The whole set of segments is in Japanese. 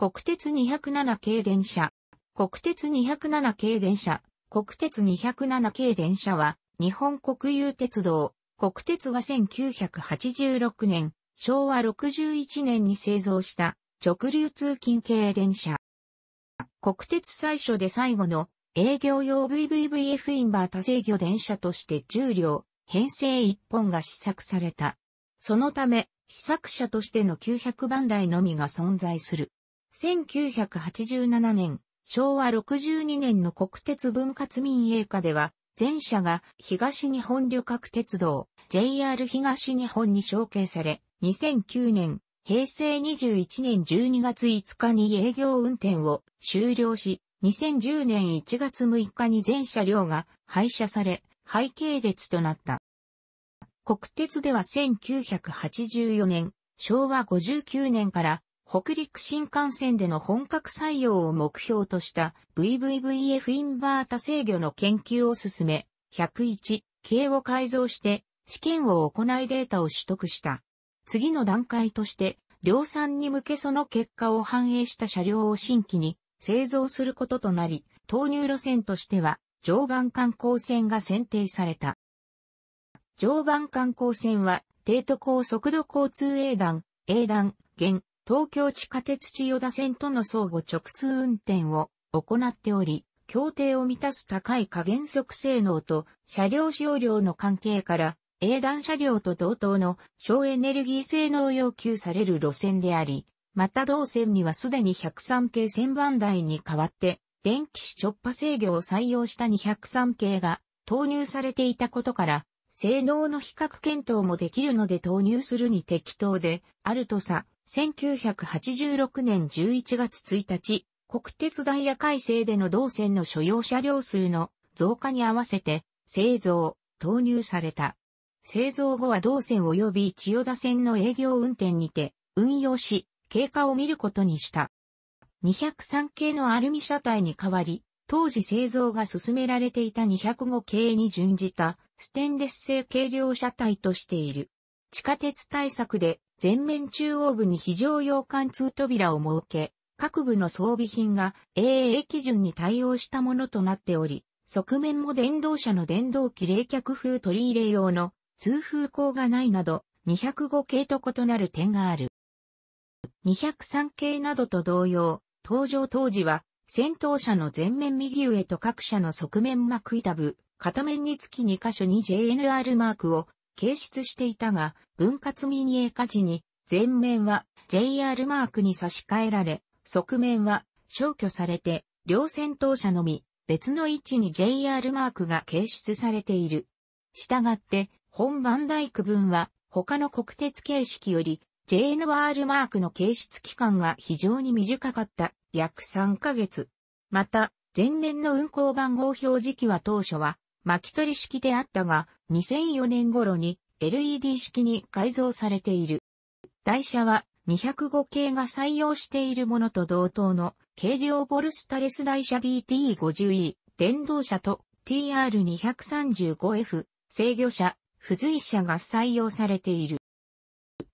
国鉄207系電車。国鉄207系電車。国鉄207系電車は、日本国有鉄道。国鉄が1986年、昭和61年に製造した直流通勤系電車。国鉄最初で最後の営業用 VVVF インバー多制御電車として重量、編成1本が試作された。そのため、試作車としての900番台のみが存在する。1987年、昭和62年の国鉄分割民営化では、全社が東日本旅客鉄道 JR 東日本に承継され、2009年、平成21年12月5日に営業運転を終了し、2010年1月6日に全車両が廃車され、廃系列となった。国鉄では1984年、昭和59年から北陸新幹線での本格採用を目標とした VVVF インバータ制御の研究を進め、101系を改造して試験を行いデータを取得した。次の段階として、量産に向けその結果を反映した車両を新規に製造することとなり、投入路線としては常磐観光線が選定された。常磐観光線は、帝都高速度交通営団、営団、現、東京地下鉄千代田線との相互直通運転を行っており、協定を満たす高い加減速性能と車両使用量の関係から、A 段車両と同等の省エネルギー性能要求される路線であり、また同線にはすでに103系1000番台に代わって、電気視直波制御を採用した203系が投入されていたことから、性能の比較検討もできるので投入するに適当で、あるとさ、1986年11月1日、国鉄ダイヤ改正での同線の所要車両数の増加に合わせて、製造、投入された。製造後は同線及び千代田線の営業運転にて、運用し、経過を見ることにした。203系のアルミ車体に代わり、当時製造が進められていた205系に準じたステンレス製軽量車体としている。地下鉄対策で全面中央部に非常用貫通扉を設け、各部の装備品が AA 基準に対応したものとなっており、側面も電動車の電動機冷却風取り入れ用の通風口がないなど205系と異なる点がある。203系などと同様、登場当時は先頭車の前面右上と各車の側面膜板部、片面につき2箇所に JNR マークを掲出していたが、分割民営化時に、前面は JR マークに差し替えられ、側面は消去されて、両戦闘車のみ、別の位置に JR マークが掲出されている。したがって、本番大区分は、他の国鉄形式より、JNR マークの掲出期間が非常に短かった、約3ヶ月。また、前面の運行番号表示器は当初は、巻き取り式であったが、2004年頃に LED 式に改造されている。台車は205系が採用しているものと同等の軽量ボルスタレス台車 DT50E、電動車と TR235F、制御車、付随車が採用されている。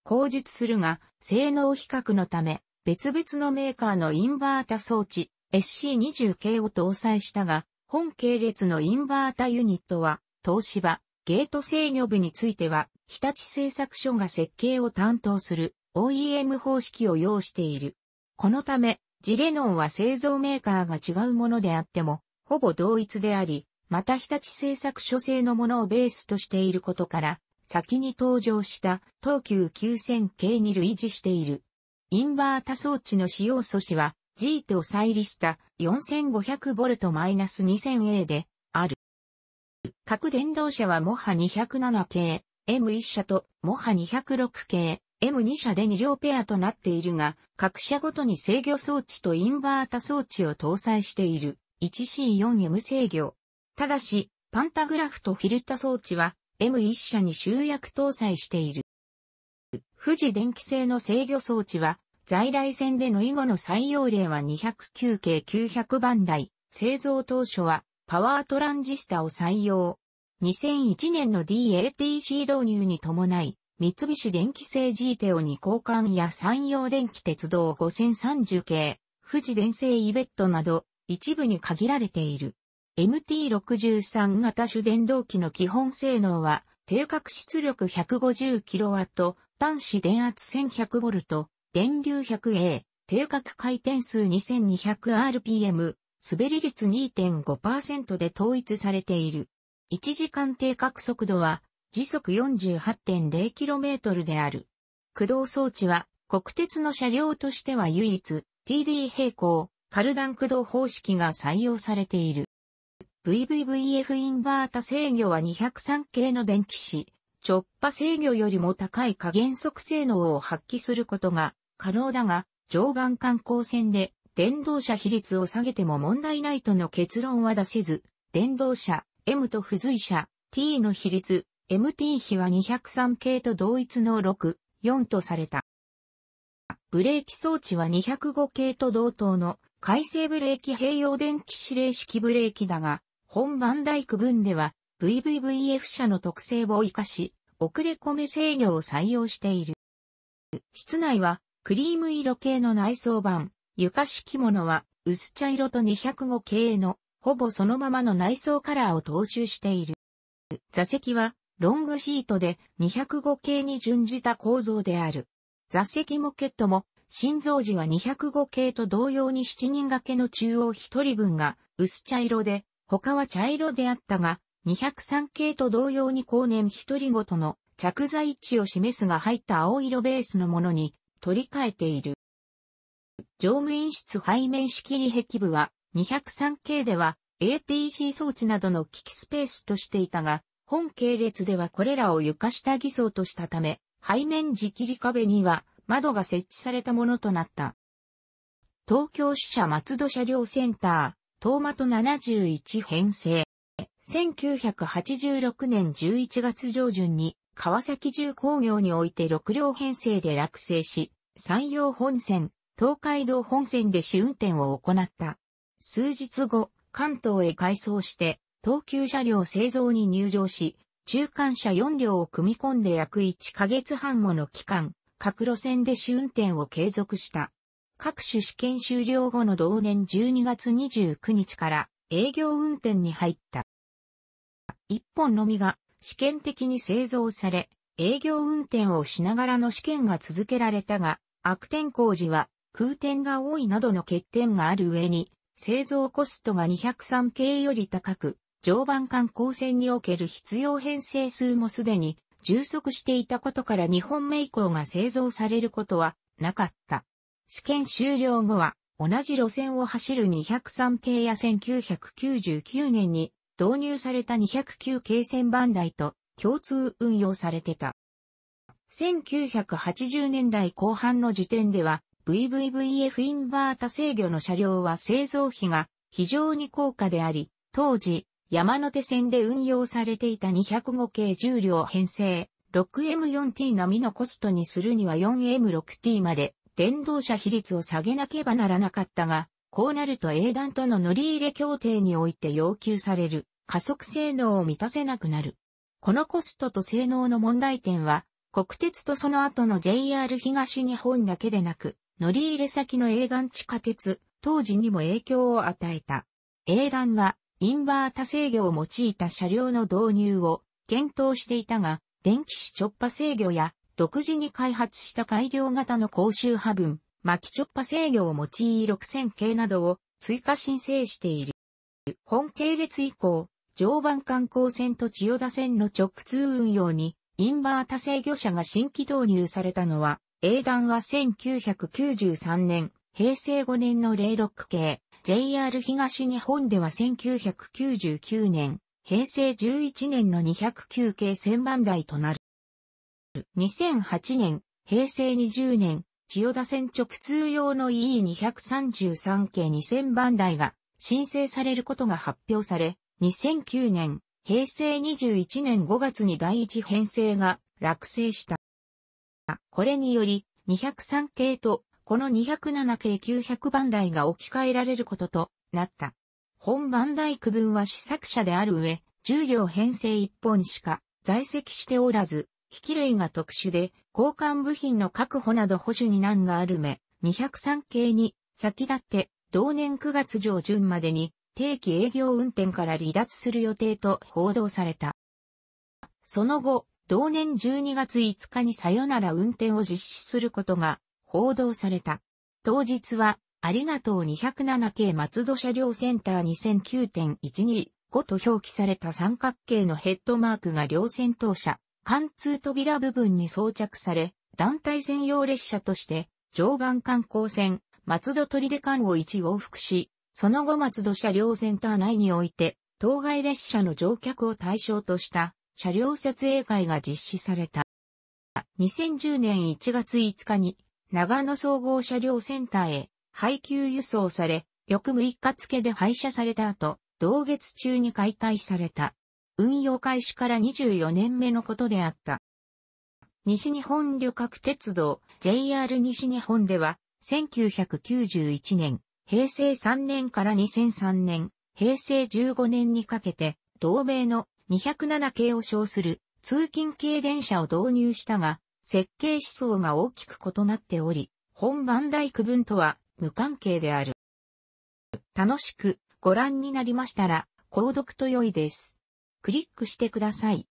後述するが、性能比較のため、別々のメーカーのインバータ装置 SC20 系を搭載したが、本系列のインバータユニットは、東芝、ゲート制御部については、日立製作所が設計を担当する OEM 方式を要している。このため、ジレノンは製造メーカーが違うものであっても、ほぼ同一であり、また日立製作所製のものをベースとしていることから、先に登場した東急9000系に類似している。インバータ装置の使用素子は、G と再利した 4500V-2000A である。各電動車はモハ207系 M1 車とモハ206系 M2 車で2両ペアとなっているが、各車ごとに制御装置とインバータ装置を搭載している 1C4M 制御。ただし、パンタグラフとフィルタ装置は M1 車に集約搭載している。富士電気製の制御装置は在来線での以後の採用例は209系900番台、製造当初はパワートランジスタを採用。2001年の DATC 導入に伴い、三菱電機製 G テオに交換や山陽電気鉄道5030系、富士電製イベットなど、一部に限られている。MT63 型主電動機の基本性能は、定格出力 150kW、端子電圧 1100V、電流 100A、定格回転数 2200rpm、滑り率2.5%で統一されている。1時間定格速度は時速 48.0km である。駆動装置は国鉄の車両としては唯一 TD 平行、カルダン駆動方式が採用されている。VVVF インバータ制御は203系の電気紙、直波制御よりも高い加減速性能を発揮することが可能だが、常磐観光船で電動車比率を下げても問題ないとの結論は出せず、電動車 M と付随車 T の比率 MT 比は203系と同一の6、4とされた。ブレーキ装置は205系と同等の回生ブレーキ併用電気指令式ブレーキだが、本番大区分では VVVF 車の特性を活かし、遅れ込め制御を採用している。室内はクリーム色系の内装版、床敷物は薄茶色と205系のほぼそのままの内装カラーを踏襲している。座席はロングシートで205系に準じた構造である。座席モケットも心臓時は205系と同様に7人掛けの中央1人分が薄茶色で、他は茶色であったが、203系と同様に後年1人ごとの着座位置を示すが入った青色ベースのものに取り替えている。乗務員室背面仕切り壁部は203系では ATC 装置などの機器スペースとしていたが、本系列ではこれらを床下偽装としたため、背面仕切り壁には窓が設置されたものとなった。東京支社松戸車両センター、東的71編成。1986年11月上旬に川崎重工業において6両編成で落成し、山陽本線、東海道本線で試運転を行った。数日後、関東へ改装して、東急車両製造に入場し、中間車4両を組み込んで約1ヶ月半もの期間、各路線で試運転を継続した。各種試験終了後の同年12月29日から営業運転に入った。一本のみが試験的に製造され、営業運転をしながらの試験が続けられたが、悪天候時は空転が多いなどの欠点がある上に、製造コストが203系より高く、常磐観光船における必要編成数もすでに充足していたことから日本名工が製造されることはなかった。試験終了後は同じ路線を走る203系や1999年に導入された209系線番台と共通運用されてた。1980年代後半の時点では VVVF インバータ制御の車両は製造費が非常に高価であり、当時山手線で運用されていた205系重量編成 6M4T 並みのコストにするには 4M6T まで電動車比率を下げなければならなかったが、こうなると英断との乗り入れ協定において要求される加速性能を満たせなくなる。このコストと性能の問題点は、国鉄とその後の JR 東日本だけでなく、乗り入れ先の英断地下鉄、当時にも影響を与えた。英断は、インバータ制御を用いた車両の導入を検討していたが、電気子直波制御や独自に開発した改良型の高周波分、巻きチョッパ制御を用い6000系などを追加申請している。本系列以降、常磐観光線と千代田線の直通運用に、インバータ制御車が新規導入されたのは、英断は1993年、平成5年の06系、JR 東日本では1999年、平成11年の209系1000番台となる。2008年、平成20年、千代田線直通用の e 2 3 3系2000番台が申請されることが発表され、2009年、平成21年5月に第一編成が落成した。これにより、203系と、この207系900番台が置き換えられることとなった。本番台区分は試作車である上、重量両編成1本しか在籍しておらず、機器類が特殊で、交換部品の確保など保守に難があるめ、203系に先立って同年9月上旬までに定期営業運転から離脱する予定と報道された。その後、同年12月5日にさよなら運転を実施することが報道された。当日は、ありがとう207系松戸車両センター2009.125と表記された三角形のヘッドマークが両先頭車、貫通扉部分に装着され、団体専用列車として、常磐観光船、松戸取出間を一往復し、その後松戸車両センター内において、当該列車の乗客を対象とした車両撮影会が実施された。2010年1月5日に長野総合車両センターへ配給輸送され、翌6日付で廃車された後、同月中に解体された。運用開始から24年目のことであった。西日本旅客鉄道 JR 西日本では1991年、平成3年から2003年、平成15年にかけて同名の207系を称する通勤系電車を導入したが、設計思想が大きく異なっており、本番大区分とは無関係である。楽しくご覧になりましたら、購読と良いです。クリックしてください。